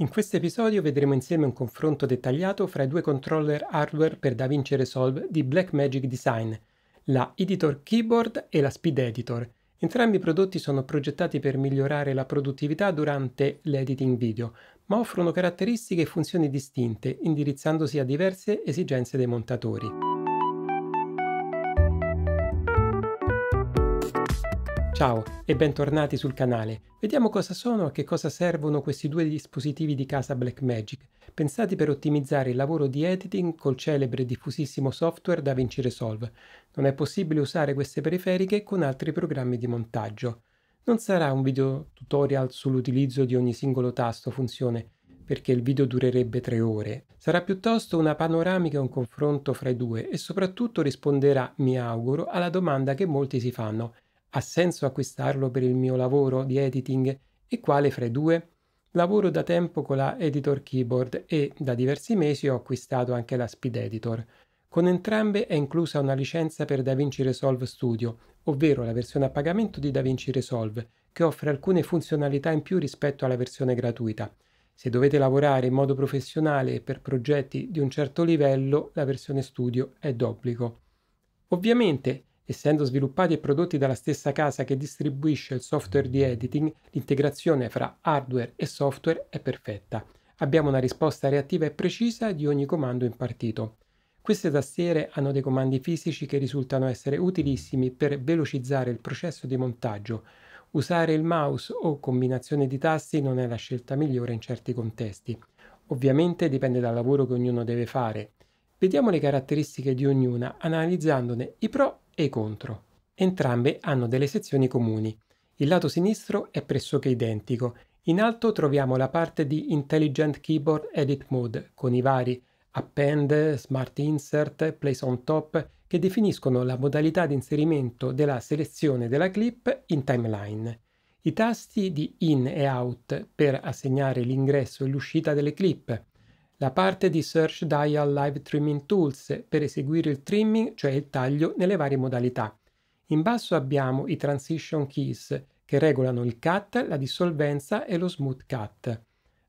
In questo episodio vedremo insieme un confronto dettagliato fra i due controller hardware per DaVinci Resolve di Blackmagic Design, la Editor Keyboard e la Speed Editor. Entrambi i prodotti sono progettati per migliorare la produttività durante l'editing video, ma offrono caratteristiche e funzioni distinte, indirizzandosi a diverse esigenze dei montatori. Ciao e bentornati sul canale. Vediamo cosa sono e a che cosa servono questi due dispositivi di casa Blackmagic, pensati per ottimizzare il lavoro di editing col celebre e diffusissimo software DaVinci Resolve. Non è possibile usare queste periferiche con altri programmi di montaggio. Non sarà un video tutorial sull'utilizzo di ogni singolo tasto funzione, perché il video durerebbe tre ore. Sarà piuttosto una panoramica e un confronto fra i due e soprattutto risponderà, mi auguro, alla domanda che molti si fanno – ha senso acquistarlo per il mio lavoro di editing? E quale fra i due? Lavoro da tempo con la Editor Keyboard e da diversi mesi ho acquistato anche la Speed Editor. Con entrambe è inclusa una licenza per DaVinci Resolve Studio, ovvero la versione a pagamento di DaVinci Resolve, che offre alcune funzionalità in più rispetto alla versione gratuita. Se dovete lavorare in modo professionale e per progetti di un certo livello, la versione studio è d'obbligo. Ovviamente essendo sviluppati e prodotti dalla stessa casa che distribuisce il software di editing, l'integrazione fra hardware e software è perfetta. Abbiamo una risposta reattiva e precisa di ogni comando impartito. Queste tastiere hanno dei comandi fisici che risultano essere utilissimi per velocizzare il processo di montaggio. Usare il mouse o combinazione di tasti non è la scelta migliore in certi contesti. Ovviamente dipende dal lavoro che ognuno deve fare. Vediamo le caratteristiche di ognuna, analizzandone i pro e contro. Entrambe hanno delle sezioni comuni. Il lato sinistro è pressoché identico. In alto troviamo la parte di Intelligent Keyboard Edit Mode con i vari append, smart insert, place on top che definiscono la modalità di inserimento della selezione della clip in timeline. I tasti di in e out per assegnare l'ingresso e l'uscita delle clip, la parte di Search Dial Live Trimming Tools per eseguire il trimming, cioè il taglio, nelle varie modalità. In basso abbiamo i Transition Keys, che regolano il cut, la dissolvenza e lo smooth cut.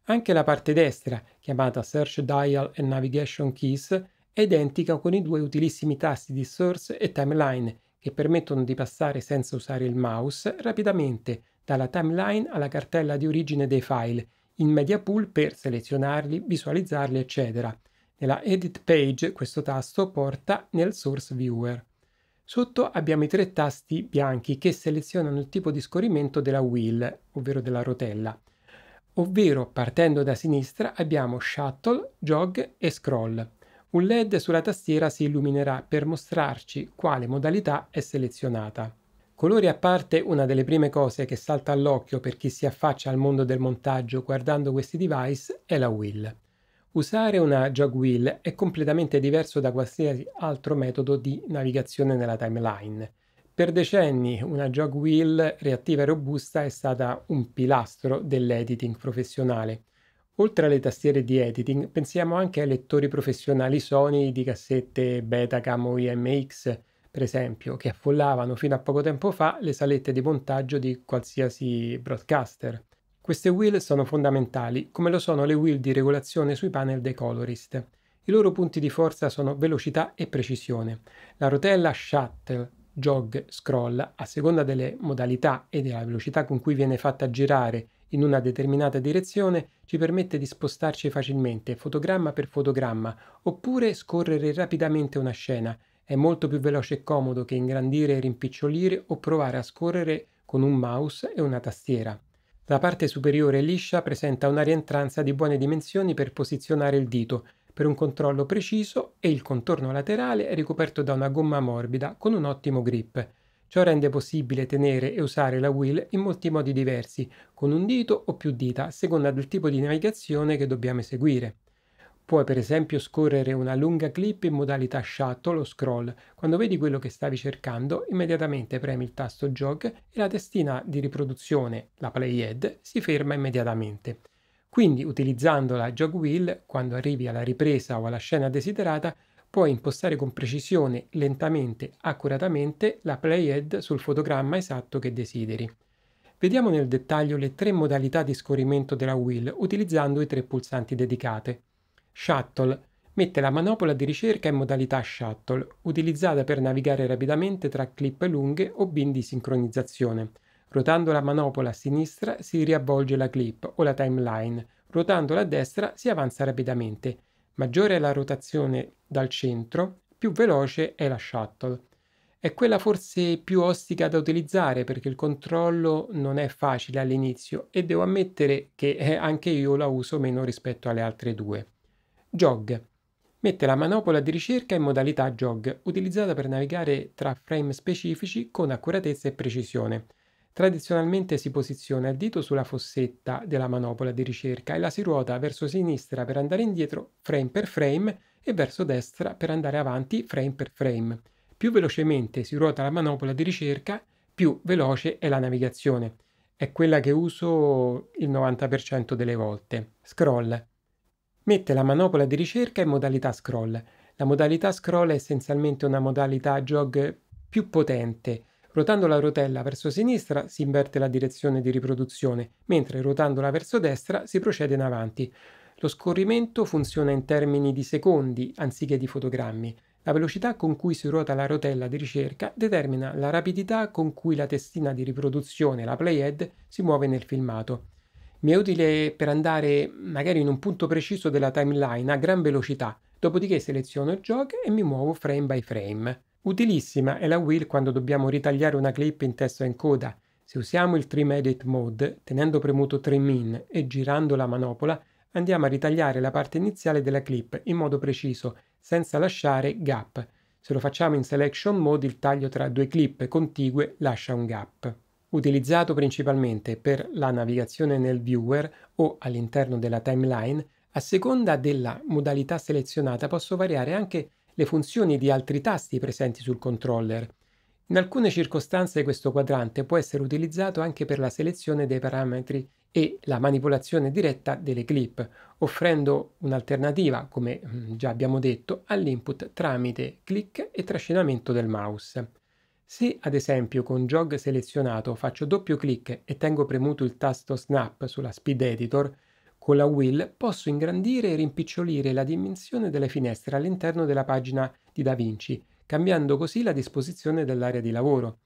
Anche la parte destra, chiamata Search Dial and Navigation Keys, è identica con i due utilissimi tasti di Source e Timeline, che permettono di passare senza usare il mouse rapidamente dalla timeline alla cartella di origine dei file in media pool per selezionarli, visualizzarli, eccetera. Nella edit page questo tasto porta nel source viewer. Sotto abbiamo i tre tasti bianchi che selezionano il tipo di scorrimento della wheel, ovvero della rotella. Ovvero, partendo da sinistra, abbiamo Shuttle, Jog e Scroll. Un LED sulla tastiera si illuminerà per mostrarci quale modalità è selezionata. Colori a parte, una delle prime cose che salta all'occhio per chi si affaccia al mondo del montaggio guardando questi device è la wheel. Usare una jog wheel è completamente diverso da qualsiasi altro metodo di navigazione nella timeline. Per decenni una jog wheel reattiva e robusta è stata un pilastro dell'editing professionale. Oltre alle tastiere di editing, pensiamo anche ai lettori professionali Sony di cassette Betacam o IMX, per esempio, che affollavano fino a poco tempo fa le salette di montaggio di qualsiasi broadcaster. Queste wheel sono fondamentali, come lo sono le wheel di regolazione sui panel dei colorist. I loro punti di forza sono velocità e precisione. La rotella shuttle, jog, scroll, a seconda delle modalità e della velocità con cui viene fatta girare in una determinata direzione, ci permette di spostarci facilmente, fotogramma per fotogramma, oppure scorrere rapidamente una scena, è molto più veloce e comodo che ingrandire e rimpicciolire o provare a scorrere con un mouse e una tastiera. La parte superiore liscia presenta una rientranza di buone dimensioni per posizionare il dito, per un controllo preciso e il contorno laterale è ricoperto da una gomma morbida con un ottimo grip. Ciò rende possibile tenere e usare la wheel in molti modi diversi, con un dito o più dita, a seconda del tipo di navigazione che dobbiamo eseguire. Puoi per esempio scorrere una lunga clip in modalità shuttle o scroll. Quando vedi quello che stavi cercando, immediatamente premi il tasto jog e la testina di riproduzione, la playhead, si ferma immediatamente. Quindi utilizzando la jog wheel, quando arrivi alla ripresa o alla scena desiderata, puoi impostare con precisione, lentamente, accuratamente la playhead sul fotogramma esatto che desideri. Vediamo nel dettaglio le tre modalità di scorrimento della wheel utilizzando i tre pulsanti dedicate. Shuttle mette la manopola di ricerca in modalità shuttle, utilizzata per navigare rapidamente tra clip lunghe o bin di sincronizzazione. Rotando la manopola a sinistra si riavvolge la clip o la timeline, rotandola a destra si avanza rapidamente. Maggiore è la rotazione dal centro, più veloce è la shuttle. È quella forse più ostica da utilizzare perché il controllo non è facile all'inizio e devo ammettere che eh, anche io la uso meno rispetto alle altre due. Jog. Mette la manopola di ricerca in modalità jog, utilizzata per navigare tra frame specifici con accuratezza e precisione. Tradizionalmente si posiziona il dito sulla fossetta della manopola di ricerca e la si ruota verso sinistra per andare indietro frame per frame e verso destra per andare avanti frame per frame. Più velocemente si ruota la manopola di ricerca, più veloce è la navigazione. È quella che uso il 90% delle volte. Scroll. Mette la manopola di ricerca in modalità scroll. La modalità scroll è essenzialmente una modalità jog più potente. Rotando la rotella verso sinistra si inverte la direzione di riproduzione, mentre ruotandola verso destra si procede in avanti. Lo scorrimento funziona in termini di secondi anziché di fotogrammi. La velocità con cui si ruota la rotella di ricerca determina la rapidità con cui la testina di riproduzione, la playhead, si muove nel filmato mi è utile per andare magari in un punto preciso della timeline a gran velocità, dopodiché seleziono il gioco e mi muovo frame by frame. Utilissima è la wheel quando dobbiamo ritagliare una clip in testo in coda. Se usiamo il Trim Edit Mode, tenendo premuto Trim In e girando la manopola, andiamo a ritagliare la parte iniziale della clip in modo preciso, senza lasciare gap. Se lo facciamo in Selection Mode, il taglio tra due clip contigue lascia un gap utilizzato principalmente per la navigazione nel viewer o all'interno della timeline, a seconda della modalità selezionata posso variare anche le funzioni di altri tasti presenti sul controller. In alcune circostanze questo quadrante può essere utilizzato anche per la selezione dei parametri e la manipolazione diretta delle clip, offrendo un'alternativa, come mm, già abbiamo detto, all'input tramite clic e trascinamento del mouse. Se ad esempio con Jog selezionato faccio doppio clic e tengo premuto il tasto Snap sulla Speed Editor, con la Wheel posso ingrandire e rimpicciolire la dimensione delle finestre all'interno della pagina di DaVinci, cambiando così la disposizione dell'area di lavoro.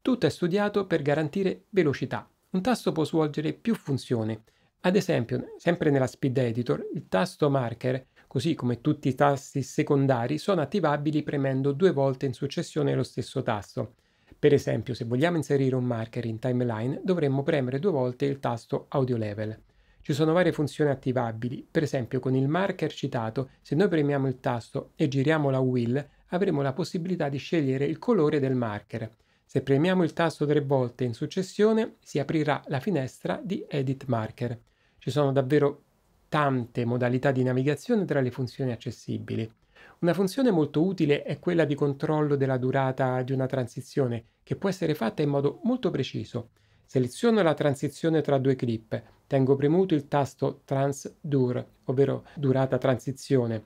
Tutto è studiato per garantire velocità. Un tasto può svolgere più funzioni. Ad esempio, sempre nella Speed Editor, il tasto Marker così come tutti i tasti secondari, sono attivabili premendo due volte in successione lo stesso tasto. Per esempio, se vogliamo inserire un marker in timeline, dovremmo premere due volte il tasto audio level. Ci sono varie funzioni attivabili, per esempio con il marker citato, se noi premiamo il tasto e giriamo la wheel, avremo la possibilità di scegliere il colore del marker. Se premiamo il tasto tre volte in successione, si aprirà la finestra di Edit Marker. Ci sono davvero tante modalità di navigazione tra le funzioni accessibili. Una funzione molto utile è quella di controllo della durata di una transizione, che può essere fatta in modo molto preciso. Seleziono la transizione tra due clip, tengo premuto il tasto transdur, ovvero durata transizione,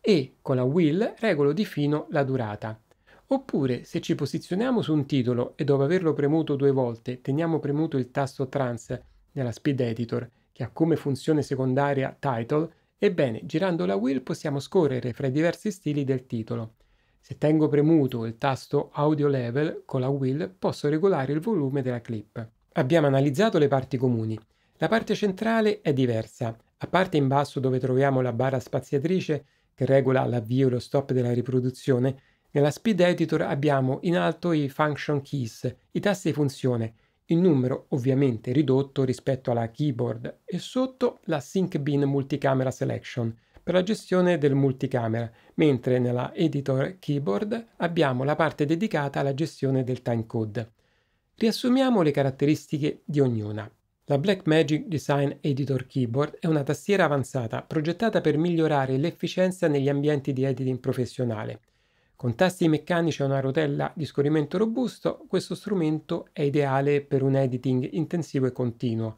e con la Wheel regolo di fino la durata. Oppure, se ci posizioniamo su un titolo e dopo averlo premuto due volte, teniamo premuto il tasto trans nella speed editor che ha come funzione secondaria title, ebbene girando la wheel possiamo scorrere fra i diversi stili del titolo. Se tengo premuto il tasto Audio Level con la wheel posso regolare il volume della clip. Abbiamo analizzato le parti comuni. La parte centrale è diversa. A parte in basso dove troviamo la barra spaziatrice che regola l'avvio e lo stop della riproduzione, nella Speed Editor abbiamo in alto i function keys, i tasti di funzione, in numero ovviamente ridotto rispetto alla keyboard e sotto la Sync Bin Multicamera Selection per la gestione del multicamera, mentre nella Editor Keyboard abbiamo la parte dedicata alla gestione del timecode. Riassumiamo le caratteristiche di ognuna. La Blackmagic Design Editor Keyboard è una tastiera avanzata progettata per migliorare l'efficienza negli ambienti di editing professionale – con tasti meccanici e una rotella di scorrimento robusto, questo strumento è ideale per un editing intensivo e continuo.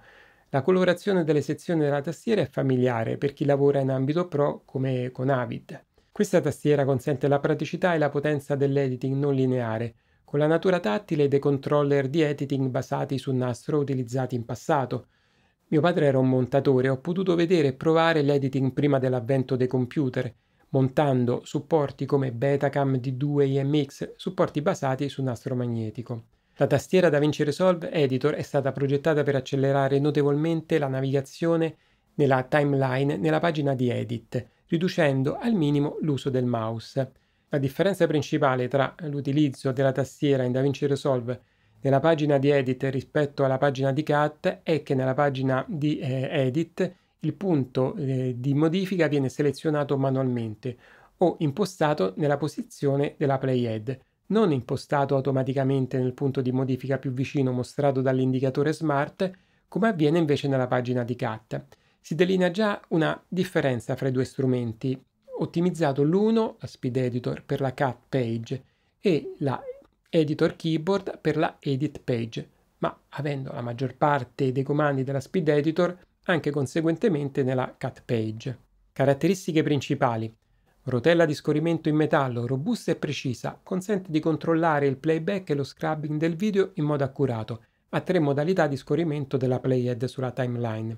La colorazione delle sezioni della tastiera è familiare per chi lavora in ambito pro come con Avid. Questa tastiera consente la praticità e la potenza dell'editing non lineare, con la natura tattile dei controller di editing basati sul nastro utilizzati in passato. Mio padre era un montatore, ho potuto vedere e provare l'editing prima dell'avvento dei computer montando supporti come Betacam D2 IMX, supporti basati su nastro magnetico. La tastiera DaVinci Resolve Editor è stata progettata per accelerare notevolmente la navigazione nella timeline nella pagina di edit, riducendo al minimo l'uso del mouse. La differenza principale tra l'utilizzo della tastiera in DaVinci Resolve nella pagina di edit rispetto alla pagina di cut è che nella pagina di eh, edit il punto eh, di modifica viene selezionato manualmente o impostato nella posizione della playhead, non impostato automaticamente nel punto di modifica più vicino mostrato dall'indicatore smart, come avviene invece nella pagina di CAT. Si delinea già una differenza fra i due strumenti, ottimizzato l'uno, la Speed Editor, per la CAT page e la Editor Keyboard per la Edit page, ma avendo la maggior parte dei comandi della Speed Editor anche conseguentemente nella cat page. Caratteristiche principali. Rotella di scorrimento in metallo, robusta e precisa, consente di controllare il playback e lo scrubbing del video in modo accurato, a tre modalità di scorrimento della playhead sulla timeline.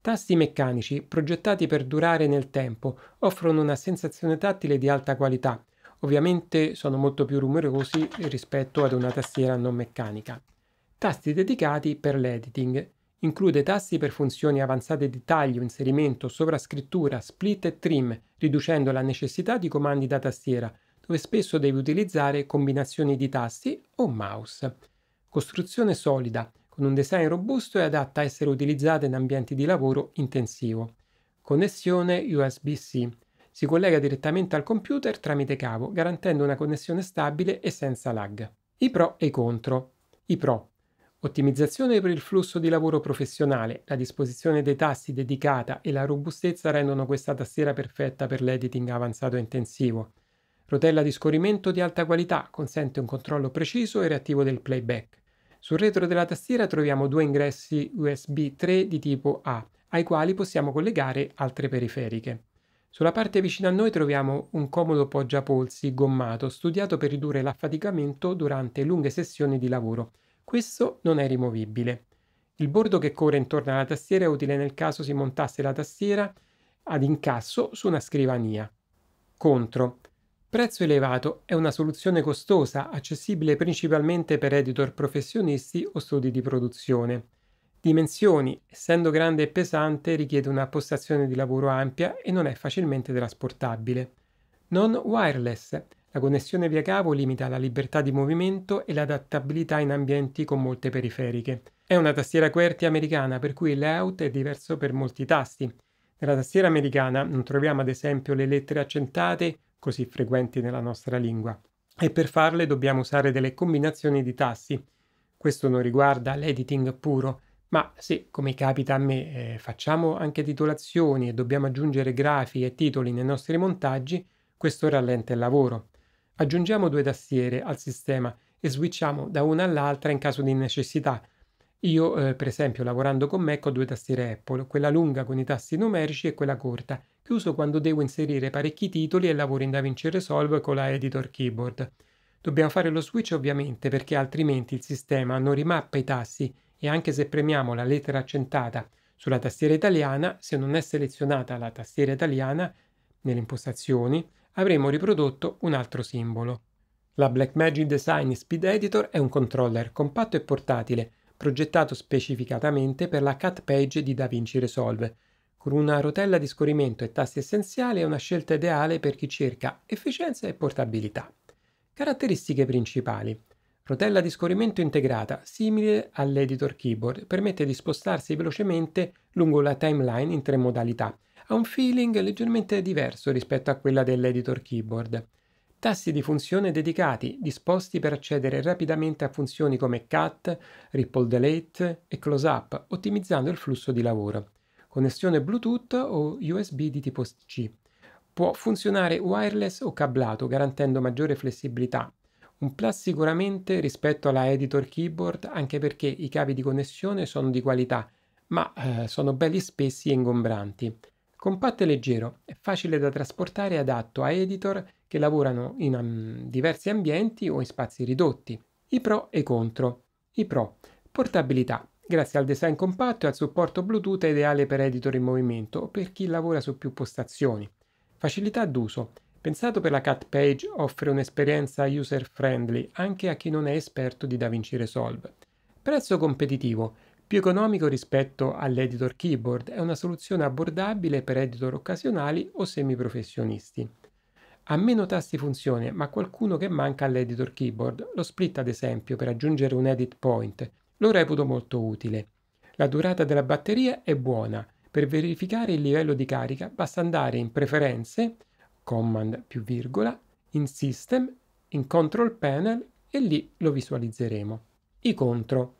Tasti meccanici, progettati per durare nel tempo, offrono una sensazione tattile di alta qualità. Ovviamente sono molto più rumorosi rispetto ad una tastiera non meccanica. Tasti dedicati per l'editing, Include tasti per funzioni avanzate di taglio, inserimento, sovrascrittura, split e trim, riducendo la necessità di comandi da tastiera, dove spesso devi utilizzare combinazioni di tasti o mouse. Costruzione solida, con un design robusto e adatta a essere utilizzata in ambienti di lavoro intensivo. Connessione USB-C. Si collega direttamente al computer tramite cavo, garantendo una connessione stabile e senza lag. I pro e i contro. I pro. Ottimizzazione per il flusso di lavoro professionale, la disposizione dei tasti dedicata e la robustezza rendono questa tastiera perfetta per l'editing avanzato e intensivo. Rotella di scorrimento di alta qualità consente un controllo preciso e reattivo del playback. Sul retro della tastiera troviamo due ingressi USB 3 di tipo A, ai quali possiamo collegare altre periferiche. Sulla parte vicina a noi troviamo un comodo poggiapolsi gommato, studiato per ridurre l'affaticamento durante lunghe sessioni di lavoro, questo non è rimovibile. Il bordo che corre intorno alla tastiera è utile nel caso si montasse la tastiera ad incasso su una scrivania. Contro. Prezzo elevato è una soluzione costosa, accessibile principalmente per editor professionisti o studi di produzione. Dimensioni, essendo grande e pesante, richiede una postazione di lavoro ampia e non è facilmente trasportabile. Non wireless la connessione via cavo limita la libertà di movimento e l'adattabilità in ambienti con molte periferiche. È una tastiera QWERTY americana, per cui il layout è diverso per molti tasti. Nella tastiera americana non troviamo ad esempio le lettere accentate, così frequenti nella nostra lingua, e per farle dobbiamo usare delle combinazioni di tasti. Questo non riguarda l'editing puro, ma se, come capita a me, eh, facciamo anche titolazioni e dobbiamo aggiungere grafi e titoli nei nostri montaggi, questo rallenta il lavoro. Aggiungiamo due tastiere al sistema e switchiamo da una all'altra in caso di necessità. Io, eh, per esempio, lavorando con Mac ho due tastiere Apple, quella lunga con i tasti numerici e quella corta, che uso quando devo inserire parecchi titoli e lavoro in DaVinci Resolve con la Editor Keyboard. Dobbiamo fare lo switch ovviamente perché altrimenti il sistema non rimappa i tasti e anche se premiamo la lettera accentata sulla tastiera italiana, se non è selezionata la tastiera italiana nelle impostazioni, avremo riprodotto un altro simbolo. La Blackmagic Design Speed Editor è un controller compatto e portatile, progettato specificatamente per la cat page di DaVinci Resolve, con una rotella di scorrimento e tasti essenziali è una scelta ideale per chi cerca efficienza e portabilità. Caratteristiche principali. Rotella di scorrimento integrata, simile all'editor keyboard, permette di spostarsi velocemente lungo la timeline in tre modalità – ha un feeling leggermente diverso rispetto a quella dell'editor keyboard. Tassi di funzione dedicati, disposti per accedere rapidamente a funzioni come cut, ripple delete e close up, ottimizzando il flusso di lavoro. Connessione Bluetooth o USB di tipo C. Può funzionare wireless o cablato, garantendo maggiore flessibilità. Un plus sicuramente rispetto alla editor keyboard, anche perché i cavi di connessione sono di qualità, ma eh, sono belli spessi e ingombranti. Compatto e leggero, è facile da trasportare e adatto a editor che lavorano in um, diversi ambienti o in spazi ridotti. I pro e i contro. I pro. Portabilità. Grazie al design compatto e al supporto Bluetooth è ideale per editor in movimento o per chi lavora su più postazioni. Facilità d'uso. Pensato per la cat page, offre un'esperienza user friendly anche a chi non è esperto di DaVinci Resolve. Prezzo competitivo. Più economico rispetto all'editor keyboard, è una soluzione abbordabile per editor occasionali o semiprofessionisti. Ha meno tasti funzione, ma qualcuno che manca all'editor keyboard, lo split ad esempio per aggiungere un edit point, lo reputo molto utile. La durata della batteria è buona. Per verificare il livello di carica basta andare in preferenze, command più virgola, in system, in control panel e lì lo visualizzeremo. I contro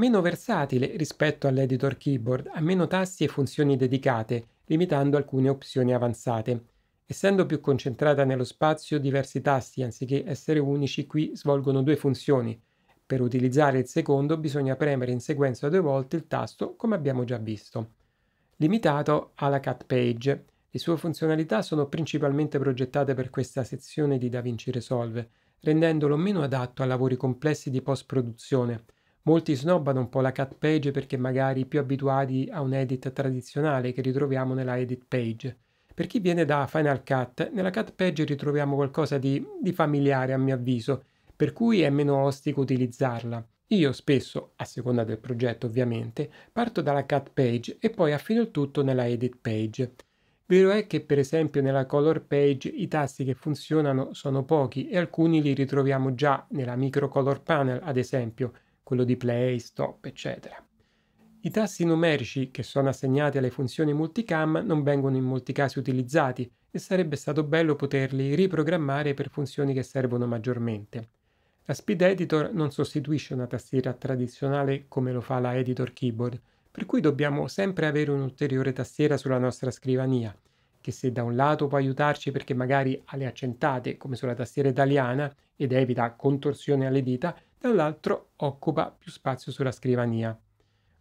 meno versatile rispetto all'editor keyboard, ha meno tasti e funzioni dedicate, limitando alcune opzioni avanzate. Essendo più concentrata nello spazio, diversi tasti, anziché essere unici, qui svolgono due funzioni. Per utilizzare il secondo bisogna premere in sequenza due volte il tasto, come abbiamo già visto. Limitato alla cat page, le sue funzionalità sono principalmente progettate per questa sezione di DaVinci Resolve, rendendolo meno adatto a lavori complessi di post-produzione, Molti snobbano un po' la cat page perché magari più abituati a un edit tradizionale che ritroviamo nella edit page. Per chi viene da Final Cut, nella cat page ritroviamo qualcosa di, di familiare a mio avviso, per cui è meno ostico utilizzarla. Io spesso, a seconda del progetto ovviamente, parto dalla cut page e poi affino il tutto nella edit page. Vero è che per esempio nella color page i tasti che funzionano sono pochi e alcuni li ritroviamo già nella micro color panel ad esempio, quello di play, stop, eccetera. I tasti numerici che sono assegnati alle funzioni multicam non vengono in molti casi utilizzati e sarebbe stato bello poterli riprogrammare per funzioni che servono maggiormente. La Speed Editor non sostituisce una tastiera tradizionale come lo fa la Editor Keyboard, per cui dobbiamo sempre avere un'ulteriore tastiera sulla nostra scrivania, che se da un lato può aiutarci perché magari ha le accentate, come sulla tastiera italiana, ed evita contorsioni alle dita, dall'altro occupa più spazio sulla scrivania.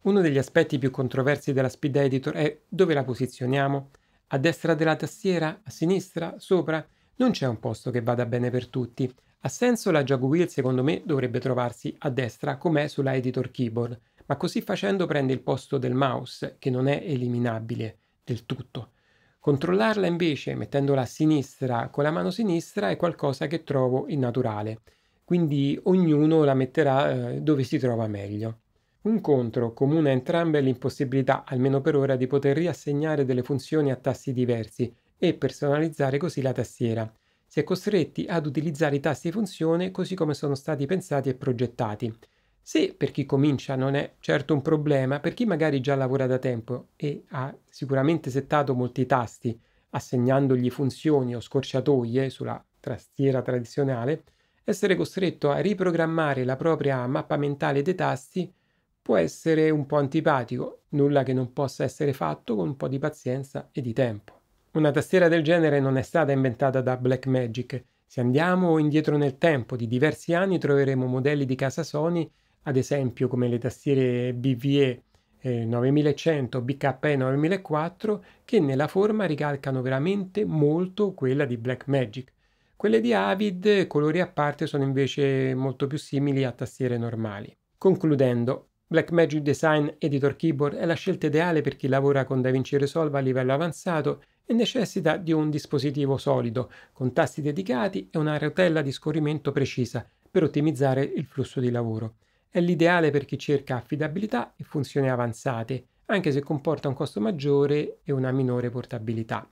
Uno degli aspetti più controversi della Speed Editor è dove la posizioniamo. A destra della tastiera? A sinistra? Sopra? Non c'è un posto che vada bene per tutti. Ha senso la jog wheel secondo me dovrebbe trovarsi a destra com'è sulla editor keyboard, ma così facendo prende il posto del mouse, che non è eliminabile del tutto. Controllarla invece mettendola a sinistra con la mano sinistra è qualcosa che trovo innaturale quindi ognuno la metterà eh, dove si trova meglio. Un contro comune a entrambe è l'impossibilità, almeno per ora, di poter riassegnare delle funzioni a tasti diversi e personalizzare così la tastiera. Si è costretti ad utilizzare i tasti funzione così come sono stati pensati e progettati. Se per chi comincia non è certo un problema, per chi magari già lavora da tempo e ha sicuramente settato molti tasti, assegnandogli funzioni o scorciatoie sulla tastiera tradizionale, essere costretto a riprogrammare la propria mappa mentale dei tasti può essere un po' antipatico, nulla che non possa essere fatto con un po' di pazienza e di tempo. Una tastiera del genere non è stata inventata da Blackmagic. Se andiamo indietro nel tempo di diversi anni troveremo modelli di casa Sony, ad esempio come le tastiere BVE 9100, BKE 9004, che nella forma ricalcano veramente molto quella di Blackmagic quelle di Avid, colori a parte, sono invece molto più simili a tastiere normali. Concludendo, Blackmagic Design Editor Keyboard è la scelta ideale per chi lavora con DaVinci Resolve a livello avanzato e necessita di un dispositivo solido, con tasti dedicati e una rotella di scorrimento precisa per ottimizzare il flusso di lavoro. È l'ideale per chi cerca affidabilità e funzioni avanzate, anche se comporta un costo maggiore e una minore portabilità.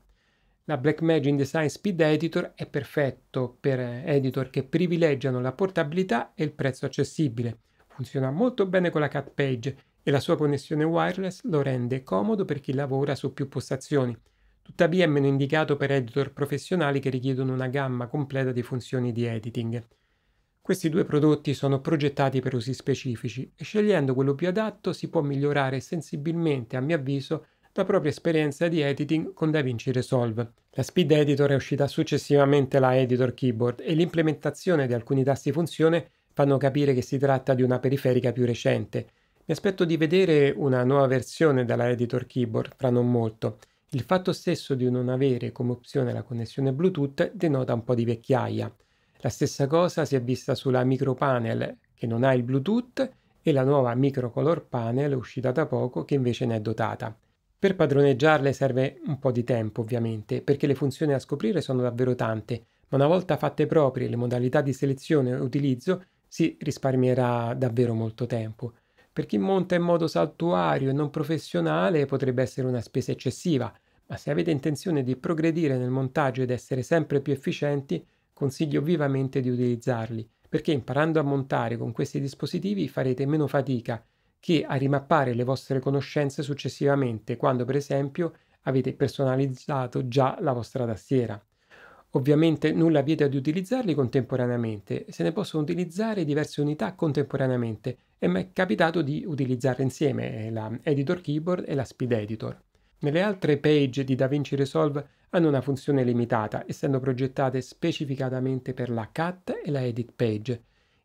La Blackmagic Design Speed Editor è perfetto per eh, editor che privilegiano la portabilità e il prezzo accessibile. Funziona molto bene con la cat page e la sua connessione wireless lo rende comodo per chi lavora su più postazioni. Tuttavia è meno indicato per editor professionali che richiedono una gamma completa di funzioni di editing. Questi due prodotti sono progettati per usi specifici e scegliendo quello più adatto si può migliorare sensibilmente, a mio avviso, la propria esperienza di editing con DaVinci Resolve. La Speed Editor è uscita successivamente la Editor Keyboard e l'implementazione di alcuni tasti funzione fanno capire che si tratta di una periferica più recente. Mi aspetto di vedere una nuova versione della Editor Keyboard fra non molto. Il fatto stesso di non avere come opzione la connessione Bluetooth denota un po' di vecchiaia. La stessa cosa si è vista sulla Micro Panel che non ha il Bluetooth e la nuova Micro Color Panel uscita da poco che invece ne è dotata. Per padroneggiarle serve un po' di tempo, ovviamente, perché le funzioni da scoprire sono davvero tante, ma una volta fatte proprie le modalità di selezione e utilizzo si risparmierà davvero molto tempo. Per chi monta in modo saltuario e non professionale potrebbe essere una spesa eccessiva, ma se avete intenzione di progredire nel montaggio ed essere sempre più efficienti, consiglio vivamente di utilizzarli, perché imparando a montare con questi dispositivi farete meno fatica che a rimappare le vostre conoscenze successivamente quando per esempio avete personalizzato già la vostra tastiera. Ovviamente nulla vieta di utilizzarli contemporaneamente, se ne possono utilizzare diverse unità contemporaneamente e mi è capitato di utilizzare insieme eh, la Editor Keyboard e la Speed Editor. Nelle altre page di DaVinci Resolve hanno una funzione limitata, essendo progettate specificatamente per la Cut e la Edit Page,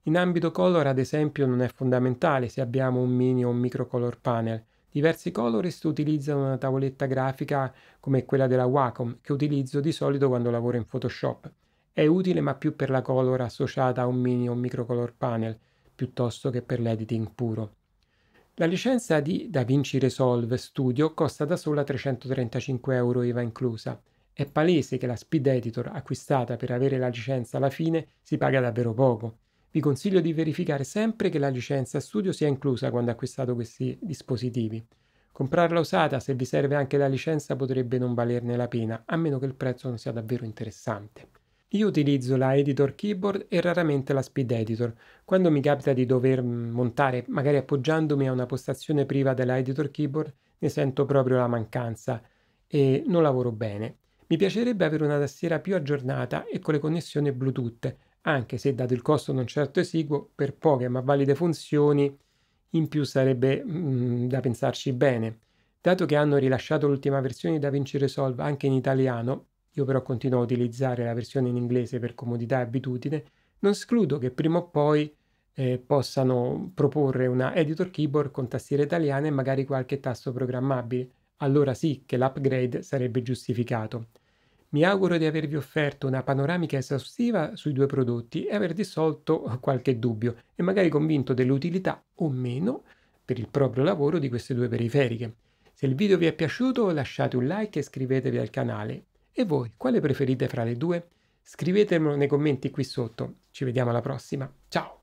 in ambito color ad esempio non è fondamentale se abbiamo un mini o un micro color panel. Diversi colorist utilizzano una tavoletta grafica come quella della Wacom che utilizzo di solito quando lavoro in Photoshop. È utile ma più per la color associata a un mini o un micro color panel piuttosto che per l'editing puro. La licenza di DaVinci Resolve Studio costa da sola 335 euro IVA inclusa. È palese che la Speed Editor acquistata per avere la licenza alla fine si paga davvero poco. Vi consiglio di verificare sempre che la licenza studio sia inclusa quando acquistate questi dispositivi. Comprarla usata, se vi serve anche la licenza, potrebbe non valerne la pena, a meno che il prezzo non sia davvero interessante. Io utilizzo la Editor Keyboard e raramente la Speed Editor. Quando mi capita di dover mm, montare, magari appoggiandomi a una postazione priva della Editor Keyboard, ne sento proprio la mancanza e non lavoro bene. Mi piacerebbe avere una tastiera più aggiornata e con le connessioni Bluetooth, anche se dato il costo non certo esiguo, per poche ma valide funzioni in più sarebbe mh, mm, da pensarci bene. Dato che hanno rilasciato l'ultima versione di DaVinci Resolve anche in italiano, io però continuo a utilizzare la versione in inglese per comodità e abitudine, non escludo che prima o poi eh, possano proporre una editor keyboard con tastiere italiane e magari qualche tasto programmabile. Allora sì che l'upgrade sarebbe giustificato. Mi auguro di avervi offerto una panoramica esaustiva sui due prodotti e aver dissolto qualche dubbio e magari convinto dell'utilità o meno per il proprio lavoro di queste due periferiche. Se il video vi è piaciuto lasciate un like e iscrivetevi al canale. E voi, quale preferite fra le due? Scrivetemelo nei commenti qui sotto. Ci vediamo alla prossima. Ciao!